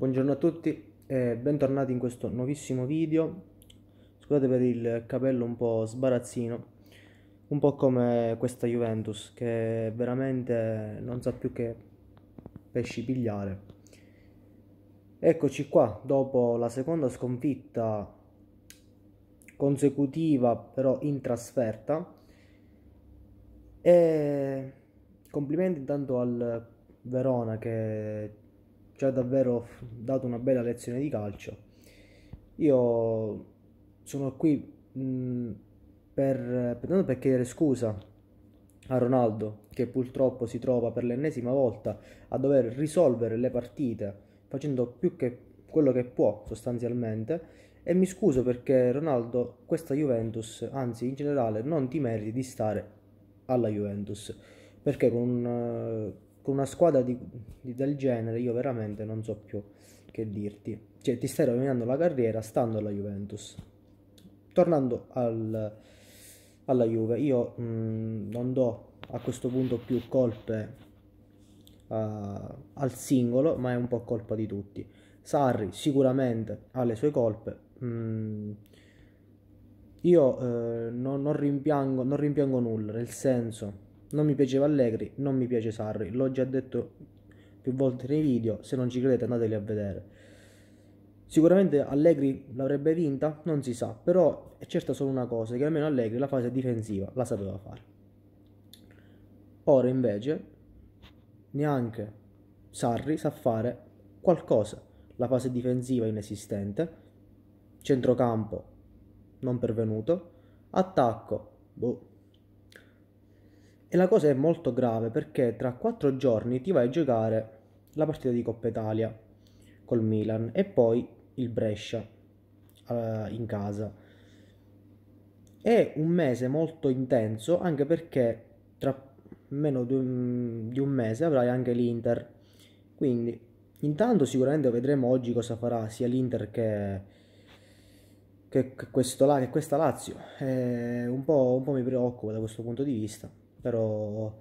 Buongiorno a tutti e bentornati in questo nuovissimo video. Scusate per il capello un po' sbarazzino, un po' come questa Juventus che veramente non sa più che pesci pigliare. Eccoci qua, dopo la seconda sconfitta consecutiva però in trasferta e complimenti intanto al Verona che ci ha davvero dato una bella lezione di calcio. Io sono qui mh, mm, per, per, per chiedere scusa a Ronaldo che purtroppo si trova per l'ennesima volta a dover risolvere le partite facendo più che quello che può sostanzialmente e mi scuso perché Ronaldo questa Juventus, anzi in generale, non ti meriti di stare alla Juventus perché con un eh, con una squadra di, di, del genere io veramente non so più che dirti. Cioè, ti stai rovinando la carriera stando alla Juventus. Tornando al, alla Juve, io mh, mm, non do a questo punto più colpe uh, al singolo, ma è un po' colpa di tutti. Sarri sicuramente ha le sue colpe. Mh, mm. io eh, non, non, rimpiango, non rimpiango nulla, nel senso non mi piaceva Allegri, non mi piace Sarri, l'ho già detto più volte nei video, se non ci credete andateli a vedere. Sicuramente Allegri l'avrebbe vinta, non si sa, però è certa solo una cosa, che almeno Allegri la fase difensiva la sapeva fare. Ora invece neanche Sarri sa fare qualcosa, la fase difensiva inesistente, centrocampo non pervenuto, attacco boh, e la cosa è molto grave perché tra quattro giorni ti vai a giocare la partita di Coppa Italia col Milan e poi il Brescia eh, in casa. È un mese molto intenso anche perché tra meno di un mese avrai anche l'Inter. Quindi intanto sicuramente vedremo oggi cosa farà sia l'Inter che, che, che, questo, che questa Lazio. È eh, un, po', un po' mi preoccupa da questo punto di vista però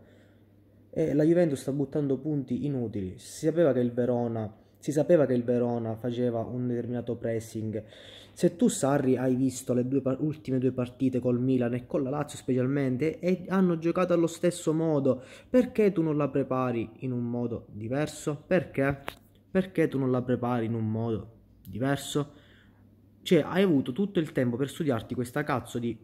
eh, la Juventus sta buttando punti inutili. Si sapeva che il Verona si sapeva che il Verona faceva un determinato pressing. Se tu, Sarri, hai visto le due ultime due partite col Milan e con la Lazio specialmente e hanno giocato allo stesso modo, perché tu non la prepari in un modo diverso? Perché? Perché tu non la prepari in un modo diverso? Cioè, hai avuto tutto il tempo per studiarti questa cazzo di,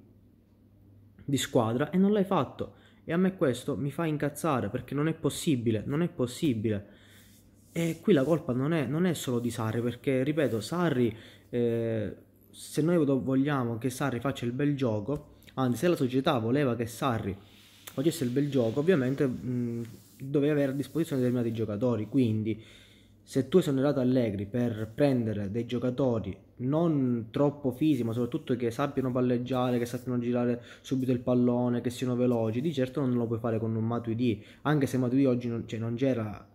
di squadra e non l'hai fatto. E a me questo mi fa incazzare perché non è possibile, non è possibile. E qui la colpa non è, non è solo di Sarri perché, ripeto, Sarri, eh, se noi vogliamo che Sarri faccia il bel gioco, anzi se la società voleva che Sarri facesse il bel gioco, ovviamente mh, doveva avere a disposizione determinati giocatori, quindi se tu hai esonerato Allegri per prendere dei giocatori non troppo fisici, ma soprattutto che sappiano palleggiare, che sappiano girare subito il pallone, che siano veloci, di certo non lo puoi fare con un Matuidi, anche se Matuidi oggi non, cioè, non c'era,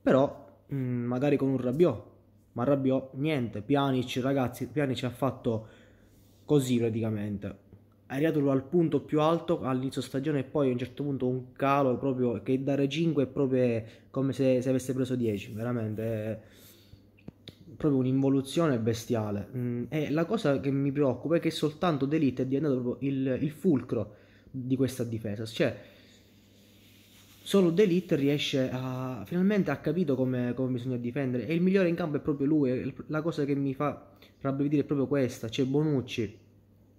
però mh, mm, magari con un Rabiot, ma Rabiot niente, Pjanic ragazzi, Pjanic ha fatto così praticamente, è arrivato al punto più alto all'inizio stagione e poi a un certo punto un calo proprio che dare 5 è proprio eh, come se, se avesse preso 10, veramente è proprio un'involuzione bestiale. Mm, e la cosa che mi preoccupa è che soltanto Delite è diventato proprio il, il fulcro di questa difesa, cioè solo Delite riesce a finalmente ha capito come, come bisogna difendere e il migliore in campo è proprio lui, la cosa che mi fa rabbrividire è proprio questa, cioè Bonucci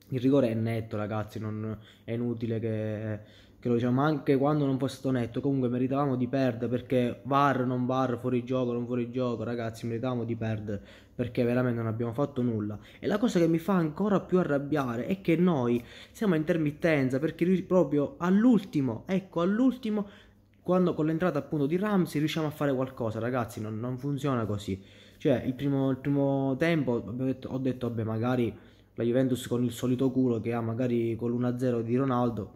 il rigore è netto, ragazzi, non è inutile che, che, lo diciamo, anche quando non fosse stato netto, comunque meritavamo di perdere perché VAR, non VAR, fuori gioco, non fuori gioco, ragazzi, meritavamo di perdere perché veramente non abbiamo fatto nulla. E la cosa che mi fa ancora più arrabbiare è che noi siamo a intermittenza perché proprio all'ultimo, ecco, all'ultimo quando con l'entrata appunto di Ramsey riusciamo a fare qualcosa, ragazzi, non, non funziona così. Cioè, il primo, il primo tempo detto, ho detto, vabbè, magari la Juventus con il solito culo che ha magari con l'1-0 di Ronaldo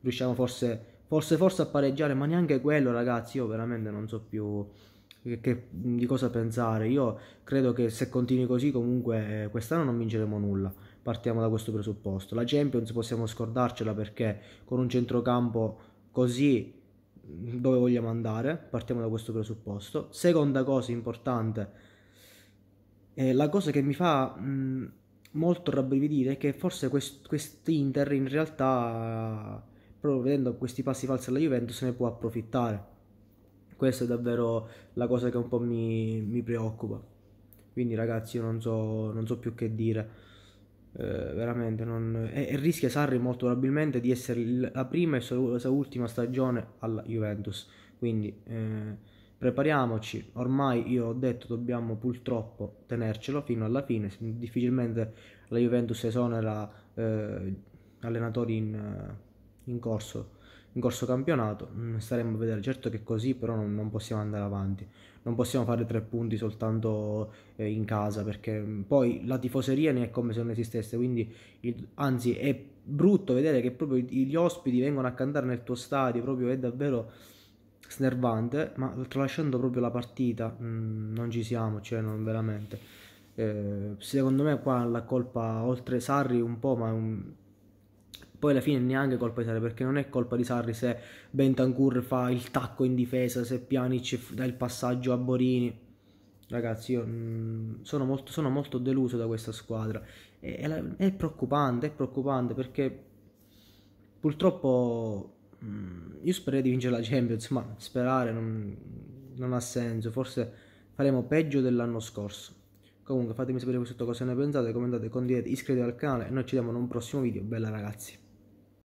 riusciamo forse, forse, forse a pareggiare ma neanche quello ragazzi io veramente non so più che, che, di cosa pensare io credo che se continui così comunque eh, quest'anno non vinceremo nulla partiamo da questo presupposto la Champions possiamo scordarcela perché con un centrocampo così mm, dove vogliamo andare partiamo da questo presupposto seconda cosa importante eh, la cosa che mi fa mh, mm, molto rabbrividire che forse quest- quest'Inter in realtà, proprio vedendo questi passi falsi alla Juventus, se ne può approfittare. Questa è davvero la cosa che un po' mi, mi preoccupa. Quindi ragazzi, io non so, non so più che dire. Eh, veramente non... e, e, rischia Sarri molto probabilmente di essere la prima e la sua ultima stagione alla Juventus. Quindi eh prepariamoci, ormai io ho detto dobbiamo purtroppo tenercelo fino alla fine, difficilmente la Juventus esonera eh, allenatori in, eh, in, corso, in, corso, campionato, staremo a vedere, certo che così però non, non possiamo andare avanti, non possiamo fare tre punti soltanto eh, in casa perché mm, poi la tifoseria ne è come se non esistesse, quindi il, anzi è brutto vedere che proprio gli ospiti vengono a cantare nel tuo stadio, proprio è davvero snervante, ma tralasciando proprio la partita, mh, mm, non ci siamo, cioè non veramente. Eh, secondo me qua la colpa oltre Sarri un po', ma un... poi alla fine neanche colpa di Sarri, perché non è colpa di Sarri se Bentancur fa il tacco in difesa, se Pjanic dà il passaggio a Borini. Ragazzi, io mh, mm, sono, molto, sono, molto, deluso da questa squadra. È, è, è preoccupante, è preoccupante perché purtroppo Mm, io spererei di vincere la Champions, ma sperare non, non ha senso, forse faremo peggio dell'anno scorso. Comunque fatemi sapere voi sotto cosa ne pensate, commentate, condividete, iscrivetevi al canale e noi ci vediamo in un prossimo video. Bella ragazzi!